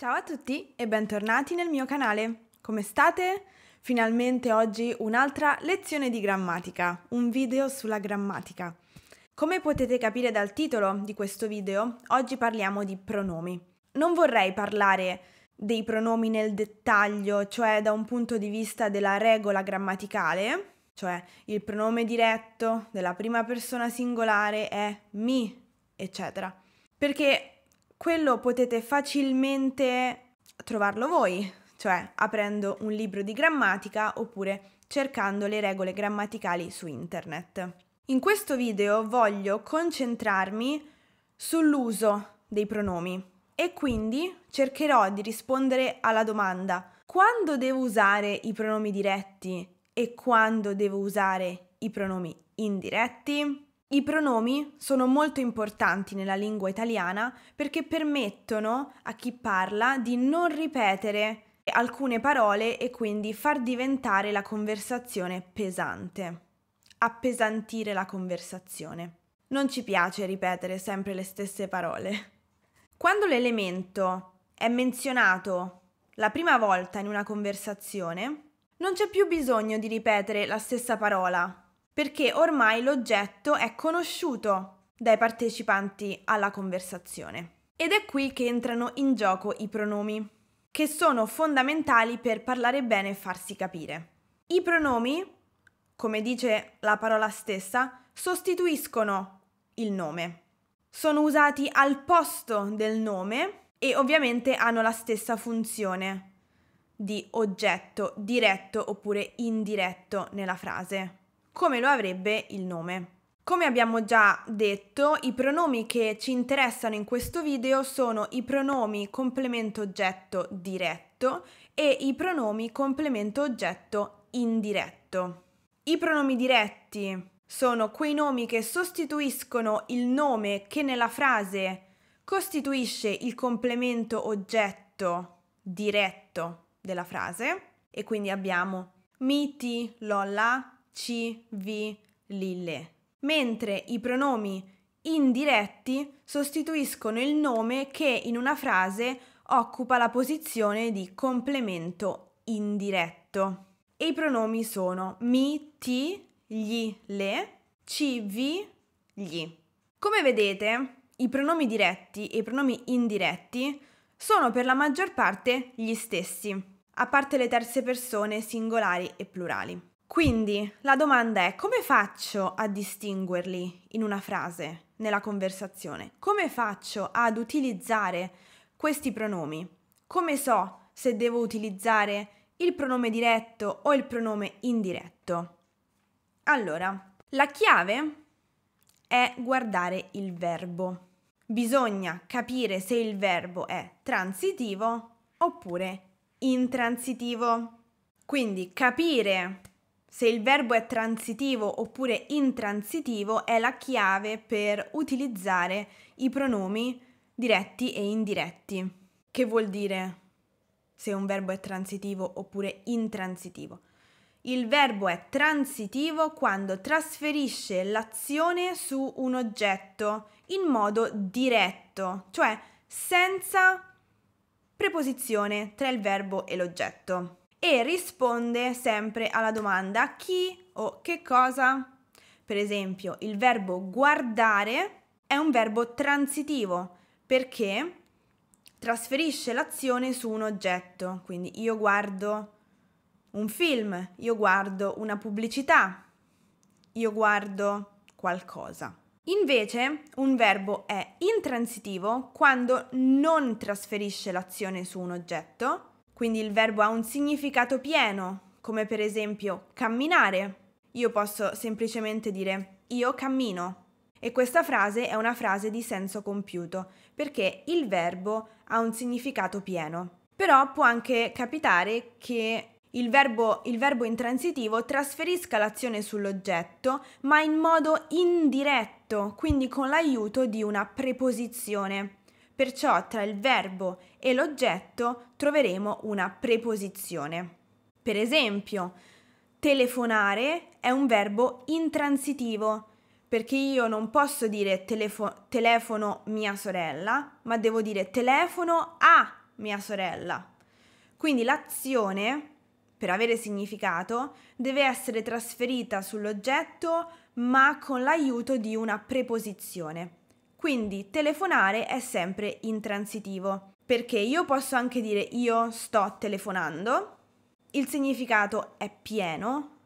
Ciao a tutti e bentornati nel mio canale. Come state? Finalmente oggi un'altra lezione di grammatica, un video sulla grammatica. Come potete capire dal titolo di questo video, oggi parliamo di pronomi. Non vorrei parlare dei pronomi nel dettaglio, cioè da un punto di vista della regola grammaticale, cioè il pronome diretto della prima persona singolare è mi, eccetera. Perché quello potete facilmente trovarlo voi, cioè aprendo un libro di grammatica oppure cercando le regole grammaticali su internet. In questo video voglio concentrarmi sull'uso dei pronomi e quindi cercherò di rispondere alla domanda quando devo usare i pronomi diretti e quando devo usare i pronomi indiretti? I pronomi sono molto importanti nella lingua italiana perché permettono a chi parla di non ripetere alcune parole e quindi far diventare la conversazione pesante, appesantire la conversazione. Non ci piace ripetere sempre le stesse parole. Quando l'elemento è menzionato la prima volta in una conversazione, non c'è più bisogno di ripetere la stessa parola perché ormai l'oggetto è conosciuto dai partecipanti alla conversazione. Ed è qui che entrano in gioco i pronomi, che sono fondamentali per parlare bene e farsi capire. I pronomi, come dice la parola stessa, sostituiscono il nome. Sono usati al posto del nome e ovviamente hanno la stessa funzione di oggetto diretto oppure indiretto nella frase come lo avrebbe il nome. Come abbiamo già detto, i pronomi che ci interessano in questo video sono i pronomi complemento oggetto diretto e i pronomi complemento oggetto indiretto. I pronomi diretti sono quei nomi che sostituiscono il nome che nella frase costituisce il complemento oggetto diretto della frase e quindi abbiamo miti, lolla, ci, vi, lille. Mentre i pronomi indiretti sostituiscono il nome che in una frase occupa la posizione di complemento indiretto. E i pronomi sono mi, ti, gli, le, ci, vi, gli. Come vedete, i pronomi diretti e i pronomi indiretti sono per la maggior parte gli stessi, a parte le terze persone singolari e plurali. Quindi la domanda è come faccio a distinguerli in una frase, nella conversazione? Come faccio ad utilizzare questi pronomi? Come so se devo utilizzare il pronome diretto o il pronome indiretto? Allora, la chiave è guardare il verbo. Bisogna capire se il verbo è transitivo oppure intransitivo. Quindi capire se il verbo è transitivo oppure intransitivo è la chiave per utilizzare i pronomi diretti e indiretti. Che vuol dire se un verbo è transitivo oppure intransitivo? Il verbo è transitivo quando trasferisce l'azione su un oggetto in modo diretto, cioè senza preposizione tra il verbo e l'oggetto e risponde sempre alla domanda chi o che cosa. Per esempio, il verbo guardare è un verbo transitivo perché trasferisce l'azione su un oggetto, quindi io guardo un film, io guardo una pubblicità, io guardo qualcosa. Invece un verbo è intransitivo quando non trasferisce l'azione su un oggetto quindi il verbo ha un significato pieno, come per esempio camminare. Io posso semplicemente dire io cammino. E questa frase è una frase di senso compiuto, perché il verbo ha un significato pieno. Però può anche capitare che il verbo, il verbo, intransitivo trasferisca l'azione sull'oggetto, ma in modo indiretto, quindi con l'aiuto di una preposizione perciò tra il verbo e l'oggetto troveremo una preposizione. Per esempio, telefonare è un verbo intransitivo, perché io non posso dire telefo- telefono mia sorella, ma devo dire telefono a mia sorella. Quindi l'azione, per avere significato, deve essere trasferita sull'oggetto ma con l'aiuto di una preposizione. Quindi telefonare è sempre intransitivo, perché io posso anche dire io sto telefonando, il significato è pieno,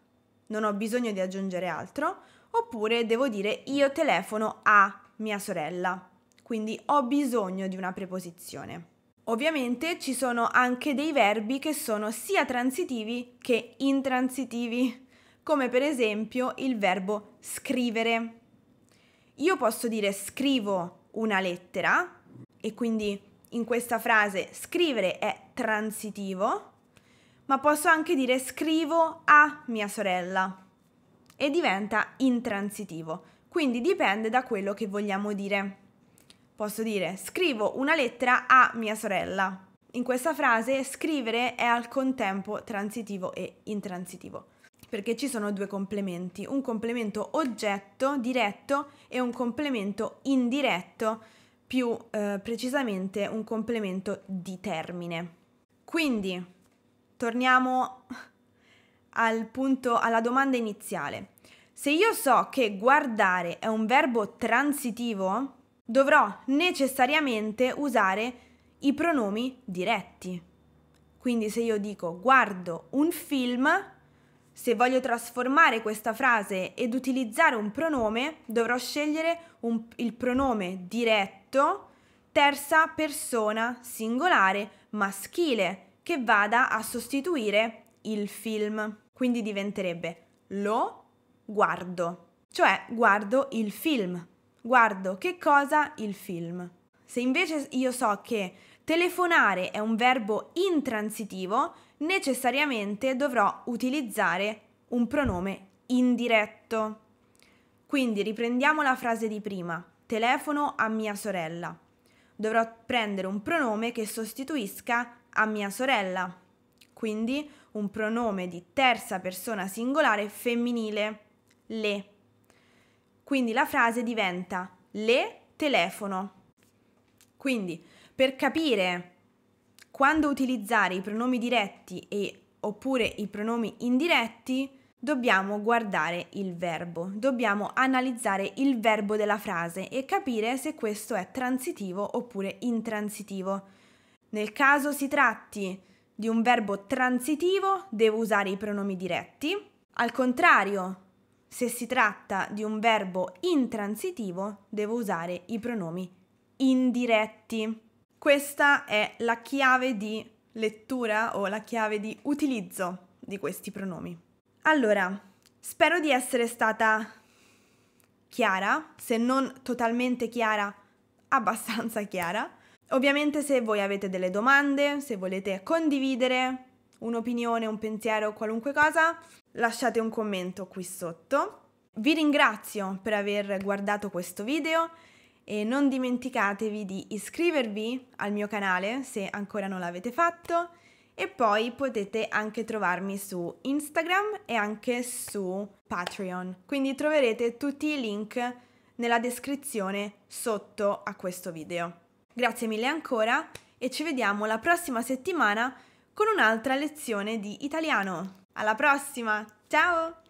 non ho bisogno di aggiungere altro, oppure devo dire io telefono a mia sorella, quindi ho bisogno di una preposizione. Ovviamente ci sono anche dei verbi che sono sia transitivi che intransitivi, come per esempio il verbo scrivere io posso dire scrivo una lettera e quindi in questa frase scrivere è transitivo, ma posso anche dire scrivo a mia sorella e diventa intransitivo, quindi dipende da quello che vogliamo dire. Posso dire scrivo una lettera a mia sorella. In questa frase scrivere è al contempo transitivo e intransitivo perché ci sono due complementi, un complemento oggetto diretto e un complemento indiretto, più eh, precisamente un complemento di termine. Quindi torniamo al punto, alla domanda iniziale. Se io so che guardare è un verbo transitivo, dovrò necessariamente usare i pronomi diretti. Quindi se io dico guardo un film, se voglio trasformare questa frase ed utilizzare un pronome, dovrò scegliere un, il pronome diretto, terza persona singolare maschile, che vada a sostituire il film. Quindi diventerebbe lo guardo, cioè guardo il film. Guardo che cosa? Il film. Se invece io so che telefonare è un verbo intransitivo, necessariamente dovrò utilizzare un pronome indiretto. Quindi riprendiamo la frase di prima, telefono a mia sorella. Dovrò prendere un pronome che sostituisca a mia sorella, quindi un pronome di terza persona singolare femminile, le. Quindi la frase diventa le telefono. Quindi per capire quando utilizzare i pronomi diretti e oppure i pronomi indiretti, dobbiamo guardare il verbo, dobbiamo analizzare il verbo della frase e capire se questo è transitivo oppure intransitivo. Nel caso si tratti di un verbo transitivo, devo usare i pronomi diretti. Al contrario, se si tratta di un verbo intransitivo, devo usare i pronomi indiretti. Questa è la chiave di lettura o la chiave di utilizzo di questi pronomi. Allora, spero di essere stata chiara, se non totalmente chiara, abbastanza chiara. Ovviamente se voi avete delle domande, se volete condividere un'opinione, un pensiero, o qualunque cosa, lasciate un commento qui sotto. Vi ringrazio per aver guardato questo video e non dimenticatevi di iscrivervi al mio canale se ancora non l'avete fatto e poi potete anche trovarmi su Instagram e anche su Patreon. Quindi troverete tutti i link nella descrizione sotto a questo video. Grazie mille ancora e ci vediamo la prossima settimana con un'altra lezione di italiano. Alla prossima, ciao!